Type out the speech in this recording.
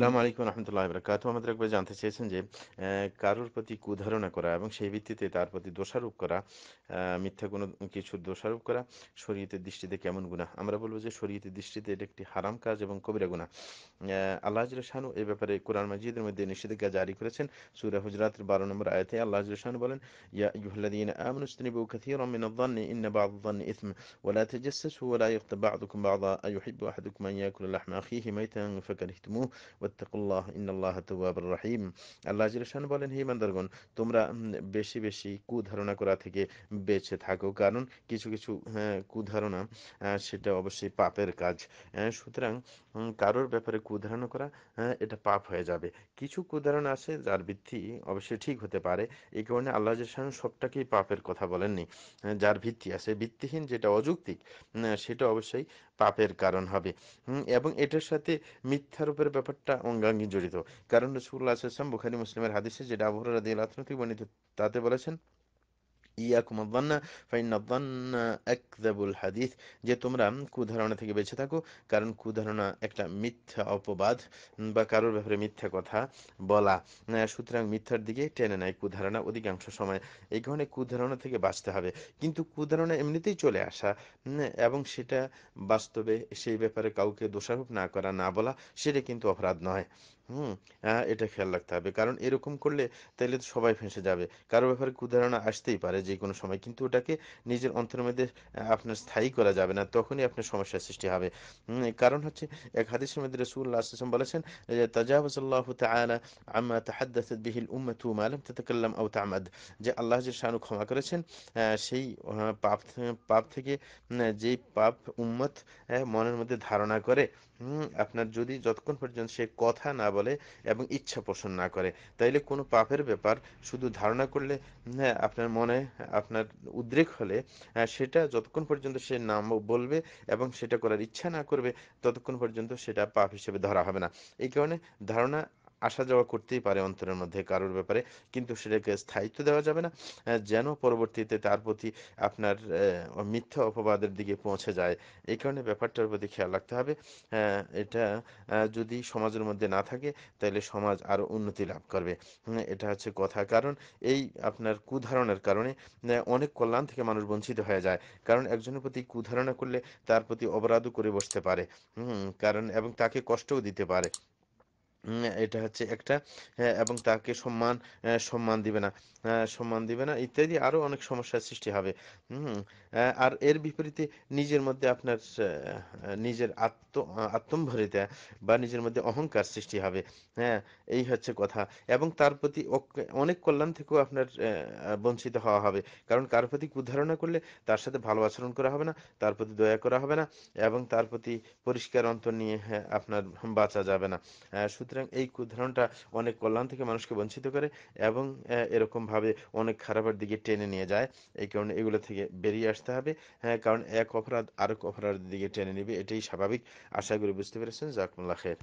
আলাইকুম রহমতুল্লাহ বরকাত জানতে চেয়েছেন যে কারোর প্রতি কুধারণা করা এবং সেই ভিত্তিতে তার প্রতি দোষারোপ করা মিথ্যা কোনো কিছু দোষারোপ করা শরীয়তের দৃষ্টিতে কেমন গুণা আমরা বলবো যে শরীয়তের দৃষ্টিতে এটা একটি হারাম কাজ এবং কবিরা গুণা আল্লাহ এ ব্যাপারে কোরআন মাজিদের মধ্যে নিষেধাজ্ঞা জারি করেছেন সুরা হুজরাতের বারো নম্বর আয়তে আল্লাহ শাহানু বলেন ইয়া ইহলাদিন মিন ওত্তাকুল্লাহ ইন্নআল্লাহ তুবাবুর রাহিম আল্লাহ জিরসান বলেন হে ইমানদারগণ তোমরা বেশি বেশি কুধারণা করা থেকে বেঁচে থাকো কারণ কিছু কিছু হ্যাঁ, কুধারণা সেটা অবশ্যই পাপের কাজ সুতরাং কারোর ব্যাপারে কুধারণা করা হ্যাঁ, এটা পাপ হয়ে যাবে কিছু কুধারণা আছে যার ভিত্তি অবশ্যই ঠিক হতে পারে এই কারণে আল্লাহ জিরসান সবটাকেই পাপের কথা বলেননি হ্যাঁ, যার ভিত্তি আছে ভিত্তিহীন যেটা অযৌক্তিক সেটা অবশ্যই পাপের কারণ হবে এবং এটার সাথে মিথ্যারূপের ব্যাপারটা পাঁচটা অঙ্গাঙ্গি জড়িত কারণ রসুল্লাহ আসলাম বুখারি মুসলিমের হাদিসে যেটা আবহাওয়া দিয়ে তাতে বলেছেন ইয়াকুম ফাইন আদান্না একদাবুল হাদিস যে তোমরা কুধারণা থেকে বেঁচে থাকো কারণ কুধারণা একটা মিথ্যা অপবাদ বা কারোর ব্যাপারে মিথ্যা কথা বলা সুতরাং মিথ্যার দিকে টেনে নেয় কুধারণা অধিকাংশ সময় এই কারণে কুধারণা থেকে বাঁচতে হবে কিন্তু কুধারণা এমনিতেই চলে আসা এবং সেটা বাস্তবে সেই ব্যাপারে কাউকে দোষারোপ না করা না বলা সেটা কিন্তু অপরাধ নয় হুম এটা খেয়াল রাখতে হবে কারণ এরকম করলে তাহলে তো সবাই ফেঁসে যাবে কারো ব্যাপারে কুধারণা আসতেই পারে যে কোনো সময় কিন্তু ওটাকে নিজের অন্তরের মধ্যে আপনার স্থায়ী করা যাবে না তখনই আপনার সমস্যার সৃষ্টি হবে কারণ হচ্ছে এক হাদিসের মধ্যে রসুল্লাহ আসলাম বলেছেন যে তাজাবাজাল্লাহ তালা আমা তাহাদ্দাস বিহিল উম্মতু মালাম তাতাকাল্লাম আও তামাদ যে আল্লাহ যে শানু ক্ষমা করেছেন সেই পাপ পাপ থেকে যেই পাপ উম্মত মনের মধ্যে ধারণা করে আপনার যদি যতক্ষণ পর্যন্ত সে কথা না বলে এবং ইচ্ছা পোষণ না করে তাইলে কোনো পাপের ব্যাপার শুধু ধারণা করলে হ্যাঁ, আপনার মনে আপনার উদ্রেক হলে হ্যাঁ, সেটা যতক্ষণ পর্যন্ত সে নাম বলবে এবং সেটা করার ইচ্ছা না করবে ততক্ষণ পর্যন্ত সেটা পাপ হিসেবে ধরা হবে না এই কারণে ধারণা আসা যাওয়া করতেই পারে অন্তরের মধ্যে কারোর ব্যাপারে কিন্তু সেটাকে স্থায়িত্ব দেওয়া যাবে না যেন পরবর্তীতে তার প্রতি আপনার মিথ্যা অপবাদের দিকে পৌঁছে যায় এই কারণে ব্যাপারটার প্রতি খেয়াল রাখতে হবে এটা যদি সমাজের মধ্যে না থাকে তাহলে সমাজ আরও উন্নতি লাভ করবে এটা হচ্ছে কথা কারণ এই আপনার কুধারণার কারণে অনেক কল্যাণ থেকে মানুষ বঞ্চিত হয়ে যায় কারণ একজনের প্রতি কুধারণা করলে তার প্রতি অপরাধও করে বসতে পারে কারণ এবং তাকে কষ্টও দিতে পারে এটা হচ্ছে একটা এবং তাকে সম্মান সম্মান দিবে না সম্মান দিবে না ইত্যাদি আরো অনেক সমস্যার সৃষ্টি হবে আর এর বিপরীতে নিজের মধ্যে আপনার নিজের আত্ম আত্মম্ভরিতা বা নিজের মধ্যে অহংকার সৃষ্টি হবে হ্যাঁ এই হচ্ছে কথা এবং তার প্রতি অনেক কল্যাণ থেকেও আপনার বঞ্চিত হওয়া হবে কারণ কার প্রতি কুধারণা করলে তার সাথে ভালো আচরণ করা হবে না তার প্রতি দয়া করা হবে না এবং তার প্রতি পরিষ্কার অন্তর নিয়ে হ্যাঁ, আপনার বাঁচা যাবে না সুতরাং সুতরাং এই কুধারণটা অনেক কল্যাণ থেকে মানুষকে বঞ্চিত করে এবং এরকমভাবে অনেক খারাপের দিকে টেনে নিয়ে যায় এই কারণে এগুলো থেকে বেরিয়ে আসতে হবে হ্যাঁ কারণ এক অপরাধ আরেক অপরাধের দিকে টেনে নেবে এটাই স্বাভাবিক আশা করি বুঝতে পেরেছেন জাকমুল্লা খের